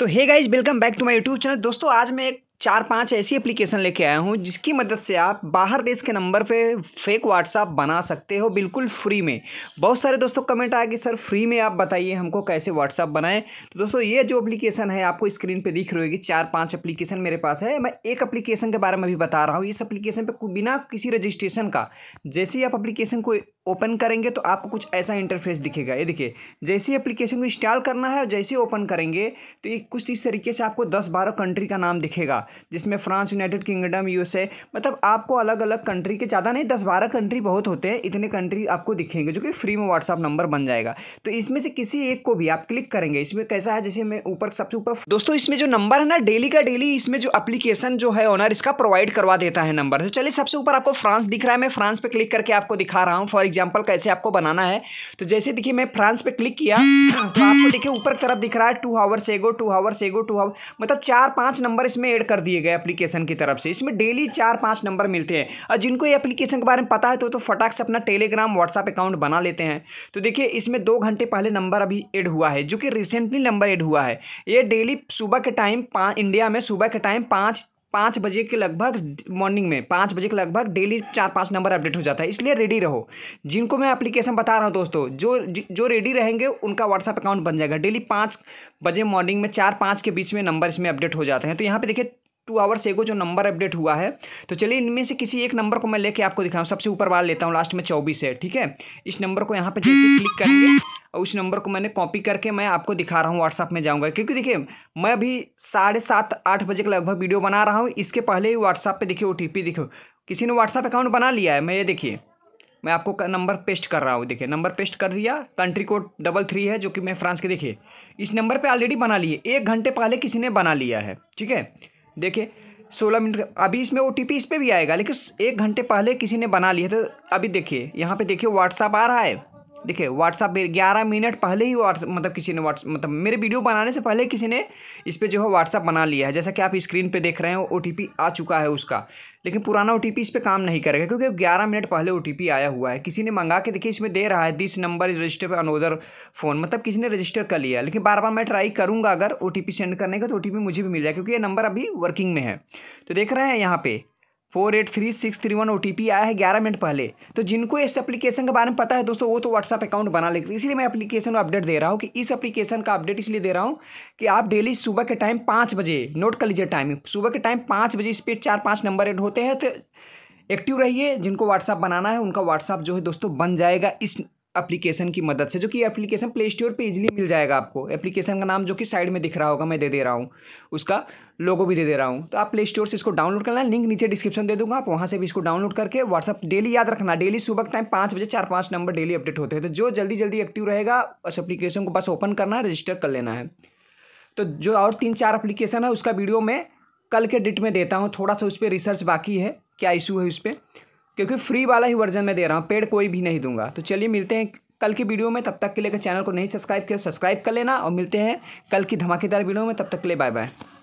तो hey guys welcome back to my YouTube channel दोस्तों आज मैं एक चार पांच ऐसी एप्लीकेशन लेके आया हूँ जिसकी मदद से आप बाहर देश के नंबर पे फेक व्हाट्सअप बना सकते हो बिल्कुल फ्री में बहुत सारे दोस्तों कमेंट आया कि सर फ्री में आप बताइए हमको कैसे व्हाट्सअप बनाएं तो दोस्तों ये जो एप्लीकेशन है आपको स्क्रीन पे दिख रही होगी चार पांच एप्लीकेशन मेरे पास है मैं एक अप्लीकेशन के बारे में भी बता रहा हूँ इस अप्लीकेशन पर बिना किसी रजिस्ट्रेशन का जैसे ही आप अप्लीकेशन को ओपन करेंगे तो आपको कुछ ऐसा इंटरफेस दिखेगा ये देखिए जैसे एप्लीकेशन को इंस्टॉल करना है और जैसे ओपन करेंगे तो ये कुछ इस तरीके से आपको दस बारह कंट्री का नाम दिखेगा जिसमें फ्रांस यूनाइटेड किंगडम यूएसए मतलब आपको अलग अलग कंट्री के ज़्यादा नहीं दस बारह कंट्री बहुत होते हैं इतने कंट्री आपको दिखेंगे जो कि फ्री में व्हाट्सअप नंबर बन जाएगा तो इसमें से किसी एक को भी आप क्लिक करेंगे इसमें कैसा है जैसे मैं ऊपर सबसे ऊपर दोस्तों इसमें जो नंबर है ना डेली का डेली इसमें जो अप्लीकेशन जो है ऑनर इसका प्रोवाइड करवा देता है नंबर तो चलिए सबसे ऊपर आपको फ्रांस दिख रहा है मैं फ्रांस पर क्लिक करके आपको दिखा रहा हूँ फॉर एग्जाम्पल कैसे आपको बनाना है तो जैसे देखिए मैं फ्रांस पे क्लिक किया तो आपको देखिए ऊपर तरफ दिख रहा है two hours ago two hours ago two hour मतलब चार पाँच नंबर इसमें ऐड कर दिए गए एप्लीकेशन की तरफ से इसमें डेली चार पाँच नंबर मिलते हैं और जिनको ये एप्लीकेशन के बारे में पता है तो, तो फटाक से अपना टेलीग्राम व्हाट्सअप अकाउंट बना लेते हैं तो देखिए इसमें दो घंटे पहले नंबर अभी एड हुआ है जो कि रिसेंटली नंबर एड हुआ है ये डेली सुबह के टाइम इंडिया में सुबह के टाइम पाँच पाँच बजे के लगभग मॉर्निंग में पाँच बजे के लगभग डेली चार पाँच नंबर अपडेट हो जाता है इसलिए रेडी रहो जिनको मैं एप्लीकेशन बता रहा हूँ दोस्तों जो जो रेडी रहेंगे उनका व्हाट्सअप अकाउंट बन जाएगा डेली पाँच बजे मॉर्निंग में चार पाँच के बीच में नंबर इसमें अपडेट हो जाते हैं तो यहाँ पर देखिए टू आवर्स एगो जो नंबर अपडेट हुआ है तो चलिए इनमें से किसी एक नंबर को मैं लेके आपको दिखाऊँ सबसे ऊपर वाला लेता हूँ लास्ट में चौबीस है ठीक है इस नंबर को यहाँ पर जैसे क्लिक करेंगे और उस नंबर को मैंने कॉपी करके मैं आपको दिखा रहा हूँ व्हाट्सअप में जाऊँगा क्योंकि देखिए मैं अभी साढ़े सात आठ बजे के लगभग वीडियो बना रहा हूँ इसके पहले ही व्हाट्सअप पर देखिए ओ टी देखो किसी ने व्हाट्सअप अकाउंट बना लिया है मैं ये देखिए मैं आपको नंबर पेस्ट कर रहा हूँ देखिए नंबर पेस्ट कर दिया कंट्री कोड डबल थ्री है जो कि मैं फ्रांस के देखिए इस नंबर पे ऑलरेडी बना लिए एक घंटे पहले किसी ने बना लिया है ठीक है देखिए सोलह मिनट अभी इसमें ओ टी इस पर भी आएगा लेकिन एक घंटे पहले किसी ने बना लिया तो अभी देखिए यहाँ पर देखिए व्हाट्सअप आ रहा है देखिए व्हाट्सअप पे ग्यारह मिनट पहले ही व्हाट्स मतलब किसी ने व्हाट्स मतलब मेरे वीडियो बनाने से पहले किसी ने इस पर जो है व्हाट्सअप बना लिया है जैसा कि आप स्क्रीन पे देख रहे हैं ओ टी आ चुका है उसका लेकिन पुराना ओ टी इस पर काम नहीं करेगा क्योंकि ग्यारह मिनट पहले ओ आया हुआ है किसी ने मंगा के देखिए इसमें दे रहा है this number is register another phone मतलब किसी ने रजिस्टर कर लिया लेकिन बार बार मैं ट्राई करूँगा अगर ओ सेंड करने का तो ओ मुझे भी मिल जाए क्योंकि ये नंबर अभी वर्किंग में है तो देख रहे हैं यहाँ पर four eight three six three one O आया है ग्यारह मिनट पहले तो जिनको इस एप्लीकेशन के बारे में पता है दोस्तों वो तो व्हाट्सअप अकाउंट बना लेते हैं इसलिए मैं एप्लीकेशन को अपडेट दे रहा हूँ कि इस एप्लीकेशन का अपडेट इसलिए दे रहा हूँ कि आप डेली सुबह के टाइम पाँच बजे नोट कर लीजिए टाइम सुबह के टाइम पाँच बजे इस पर चार पाँच नंबर एड होते हैं तो एक्टिव रहिए जिनको व्हाट्सअप बनाना है उनका व्हाट्सअप जो है दोस्तों बन जाएगा इस एप्लीकेशन की मदद से जो कि एप्लीकेशन प्ले स्टोर पर इजीली मिल जाएगा आपको एप्लीकेशन का नाम जो कि साइड में दिख रहा होगा मैं दे दे रहा हूँ उसका लोगो भी दे दे रहा हूँ तो आप प्ले स्टोर से इसको डाउनलोड करना लिंक नीचे डिस्क्रिप्शन दे दूँगा आप वहाँ से भी इसको डाउनलोड करके व्हाट्सअप डेली याद रखना डेली सुबह टाइम पाँच बजे चार पाँच नंबर डेली अपडेट होते हैं तो जो जल्दी जल्दी एक्टिव रहेगा उस एप्लीकेशन को बस ओपन करना है रजिस्टर कर लेना है तो जो और तीन चार एप्लीकेशन है उसका वीडियो मैं कल के डेट में देता हूँ थोड़ा सा उस पर रिसर्च बाकी है क्या इशू है उस पर क्योंकि फ्री वाला ही वर्जन मैं दे रहा हूँ पेड कोई भी नहीं दूंगा तो चलिए मिलते हैं कल की वीडियो में तब तक के लिए अगर चैनल को नहीं सब्सक्राइब किया सब्सक्राइब कर लेना और मिलते हैं कल की धमाकेदार वीडियो में तब तक के लिए बाय बाय